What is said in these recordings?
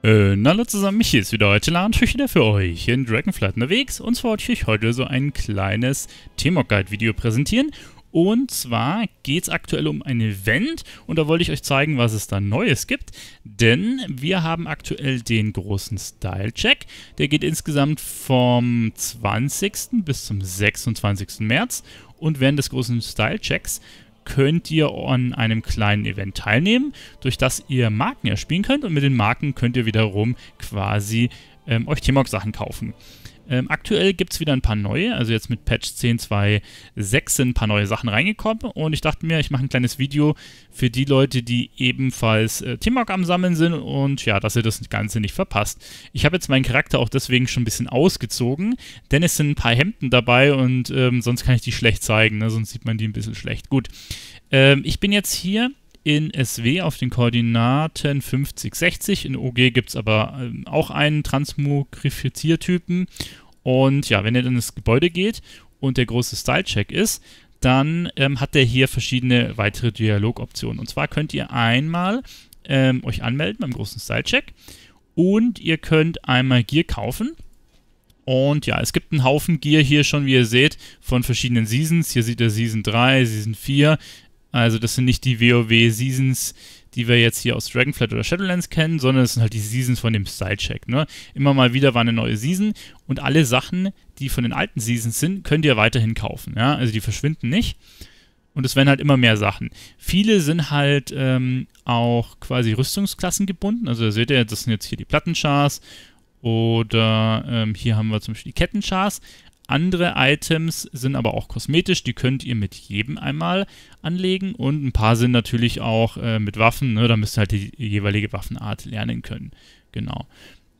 Äh, na hallo zusammen, mich hier ist wieder heute Ladentisch wieder für euch in Dragonflight unterwegs und zwar wollte ich euch heute so ein kleines t guide video präsentieren und zwar geht es aktuell um ein Event und da wollte ich euch zeigen, was es da Neues gibt, denn wir haben aktuell den großen Style-Check, der geht insgesamt vom 20. bis zum 26. März und während des großen Style-Checks könnt ihr an einem kleinen Event teilnehmen, durch das ihr Marken erspielen könnt und mit den Marken könnt ihr wiederum quasi ähm, euch T-Mog-Sachen kaufen. Ähm, aktuell gibt es wieder ein paar neue, also jetzt mit Patch 10.2.6 sind ein paar neue Sachen reingekommen und ich dachte mir, ich mache ein kleines Video für die Leute, die ebenfalls äh, Timok am Sammeln sind und ja, dass ihr das Ganze nicht verpasst. Ich habe jetzt meinen Charakter auch deswegen schon ein bisschen ausgezogen, denn es sind ein paar Hemden dabei und ähm, sonst kann ich die schlecht zeigen, ne? sonst sieht man die ein bisschen schlecht. Gut, ähm, ich bin jetzt hier in SW auf den Koordinaten 50, 60. In OG gibt es aber ähm, auch einen Transmogrifiziertypen und ja, wenn ihr dann ins Gebäude geht und der große Style-Check ist, dann ähm, hat er hier verschiedene weitere Dialogoptionen. Und zwar könnt ihr einmal ähm, euch anmelden beim großen Style-Check und ihr könnt einmal Gear kaufen. Und ja, es gibt einen Haufen Gear hier schon, wie ihr seht, von verschiedenen Seasons. Hier seht ihr Season 3, Season 4. Also das sind nicht die WoW Seasons, die wir jetzt hier aus Dragonflight oder Shadowlands kennen, sondern es sind halt die Seasons von dem Stylecheck. Ne? Immer mal wieder war eine neue Season und alle Sachen, die von den alten Seasons sind, könnt ihr weiterhin kaufen. Ja? Also die verschwinden nicht. Und es werden halt immer mehr Sachen. Viele sind halt ähm, auch quasi Rüstungsklassen gebunden. Also da seht ihr, das sind jetzt hier die Plattenchars oder ähm, hier haben wir zum Beispiel die Kettenchars. Andere Items sind aber auch kosmetisch, die könnt ihr mit jedem einmal anlegen und ein paar sind natürlich auch äh, mit Waffen, ne? da müsst ihr halt die jeweilige Waffenart lernen können. Genau.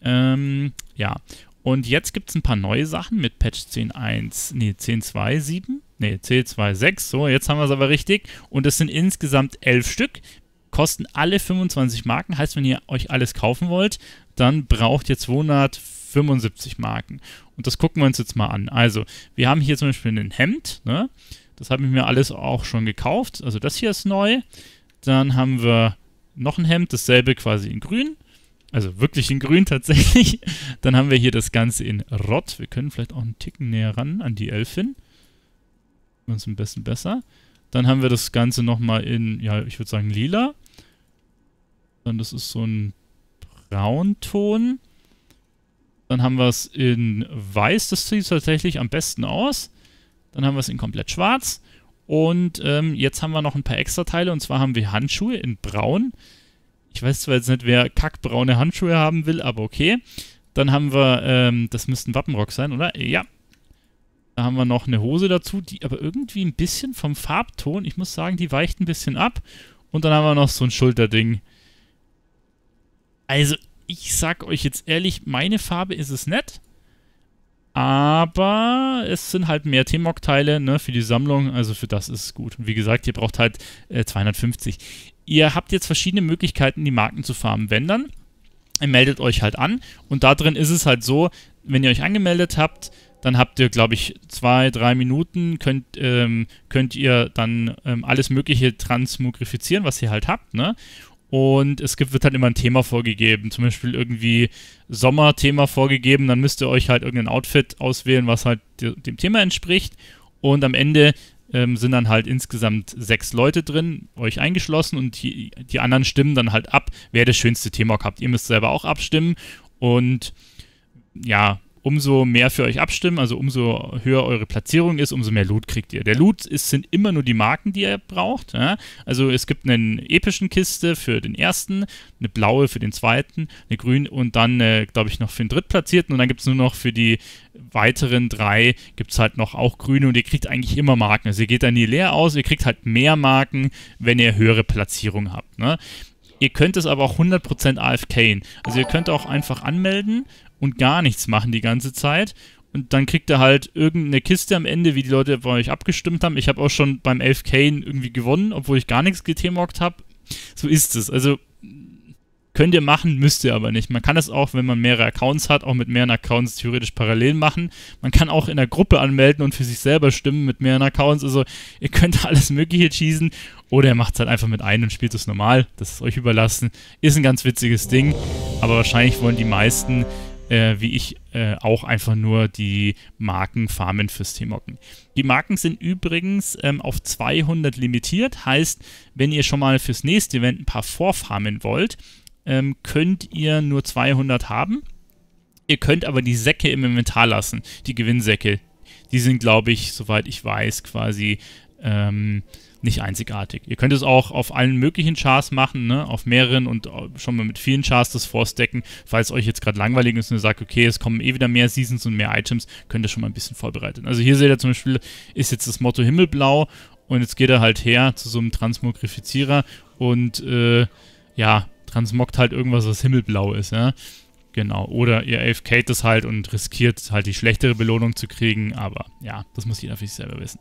Ähm, ja, und jetzt gibt es ein paar neue Sachen mit Patch 10.1, nee, 10.2.7, nee, 10.2.6, so, jetzt haben wir es aber richtig. Und es sind insgesamt elf Stück, kosten alle 25 Marken, heißt, wenn ihr euch alles kaufen wollt, dann braucht ihr 250 75 Marken. Und das gucken wir uns jetzt mal an. Also, wir haben hier zum Beispiel ein Hemd. Ne? Das habe ich mir alles auch schon gekauft. Also, das hier ist neu. Dann haben wir noch ein Hemd, dasselbe quasi in grün. Also wirklich in grün tatsächlich. Dann haben wir hier das Ganze in Rot. Wir können vielleicht auch einen Ticken näher ran an die Elfin. Uns ein bisschen besser. Dann haben wir das Ganze nochmal in, ja, ich würde sagen lila. Dann das ist so ein Braunton. Dann haben wir es in weiß, das sieht tatsächlich am besten aus. Dann haben wir es in komplett schwarz. Und ähm, jetzt haben wir noch ein paar extra Teile. Und zwar haben wir Handschuhe in braun. Ich weiß zwar jetzt nicht, wer kackbraune Handschuhe haben will, aber okay. Dann haben wir, ähm, das müsste ein Wappenrock sein, oder? Ja. Da haben wir noch eine Hose dazu, die aber irgendwie ein bisschen vom Farbton, ich muss sagen, die weicht ein bisschen ab. Und dann haben wir noch so ein Schulterding. Also, ich sag euch jetzt ehrlich, meine Farbe ist es nett. Aber es sind halt mehr T-Mog-Teile ne, für die Sammlung, also für das ist es gut. wie gesagt, ihr braucht halt äh, 250. Ihr habt jetzt verschiedene Möglichkeiten, die Marken zu farmen. Wenn dann, ihr meldet euch halt an. Und da drin ist es halt so, wenn ihr euch angemeldet habt, dann habt ihr, glaube ich, zwei, drei Minuten, könnt, ähm, könnt ihr dann ähm, alles Mögliche transmogrifizieren, was ihr halt habt. Ne? Und es gibt, wird halt immer ein Thema vorgegeben. Zum Beispiel irgendwie Sommerthema vorgegeben. Dann müsst ihr euch halt irgendein Outfit auswählen, was halt dem Thema entspricht. Und am Ende ähm, sind dann halt insgesamt sechs Leute drin, euch eingeschlossen. Und die, die anderen stimmen dann halt ab, wer das schönste Thema habt. Ihr müsst selber auch abstimmen. Und ja, umso mehr für euch abstimmen, also umso höher eure Platzierung ist, umso mehr Loot kriegt ihr. Der Loot ist, sind immer nur die Marken, die ihr braucht. Ja? Also es gibt einen epischen Kiste für den ersten, eine blaue für den zweiten, eine grüne und dann, äh, glaube ich, noch für den drittplatzierten und dann gibt es nur noch für die weiteren drei gibt es halt noch auch grüne und ihr kriegt eigentlich immer Marken. Also ihr geht da nie leer aus, ihr kriegt halt mehr Marken, wenn ihr höhere Platzierung habt. Ne? Ihr könnt es aber auch 100% AFKen. Also ihr könnt auch einfach anmelden und gar nichts machen die ganze Zeit. Und dann kriegt ihr halt irgendeine Kiste am Ende, wie die Leute bei euch abgestimmt haben. Ich habe auch schon beim AFKen irgendwie gewonnen, obwohl ich gar nichts getemockt habe. So ist es. Also Könnt ihr machen, müsst ihr aber nicht. Man kann das auch, wenn man mehrere Accounts hat, auch mit mehreren Accounts theoretisch parallel machen. Man kann auch in der Gruppe anmelden und für sich selber stimmen mit mehreren Accounts. Also ihr könnt alles Mögliche schießen. oder ihr macht es halt einfach mit einem und spielt es normal. Das ist euch überlassen. Ist ein ganz witziges Ding, aber wahrscheinlich wollen die meisten, äh, wie ich, äh, auch einfach nur die Marken farmen fürs Team hocken. Die Marken sind übrigens ähm, auf 200 limitiert. Heißt, wenn ihr schon mal fürs nächste Event ein paar vorfarmen wollt, ähm, könnt ihr nur 200 haben. Ihr könnt aber die Säcke im Inventar lassen, die Gewinnsäcke. Die sind, glaube ich, soweit ich weiß, quasi ähm, nicht einzigartig. Ihr könnt es auch auf allen möglichen Chars machen, ne? auf mehreren und äh, schon mal mit vielen Chars das vorstecken. Falls euch jetzt gerade langweilig ist und ihr sagt, okay, es kommen eh wieder mehr Seasons und mehr Items, könnt ihr schon mal ein bisschen vorbereiten. Also hier seht ihr zum Beispiel, ist jetzt das Motto Himmelblau und jetzt geht er halt her zu so einem Transmogrifizierer und äh, ja, transmockt halt irgendwas, was himmelblau ist, ja. Genau. Oder ihr AFKt das halt und riskiert halt die schlechtere Belohnung zu kriegen. Aber ja, das muss jeder für sich selber wissen.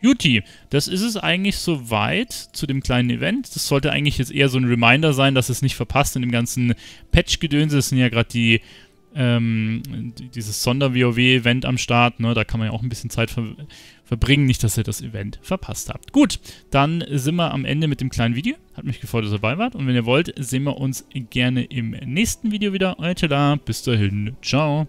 Juti, das ist es eigentlich soweit zu dem kleinen Event. Das sollte eigentlich jetzt eher so ein Reminder sein, dass es nicht verpasst in dem ganzen patch gedöns Das sind ja gerade die ähm, dieses Sonder-WoW-Event am Start. Ne? Da kann man ja auch ein bisschen Zeit ver verbringen. Nicht, dass ihr das Event verpasst habt. Gut, dann sind wir am Ende mit dem kleinen Video. Hat mich gefreut, dass ihr dabei wart. Und wenn ihr wollt, sehen wir uns gerne im nächsten Video wieder. Euer Tela. Bis dahin. Ciao.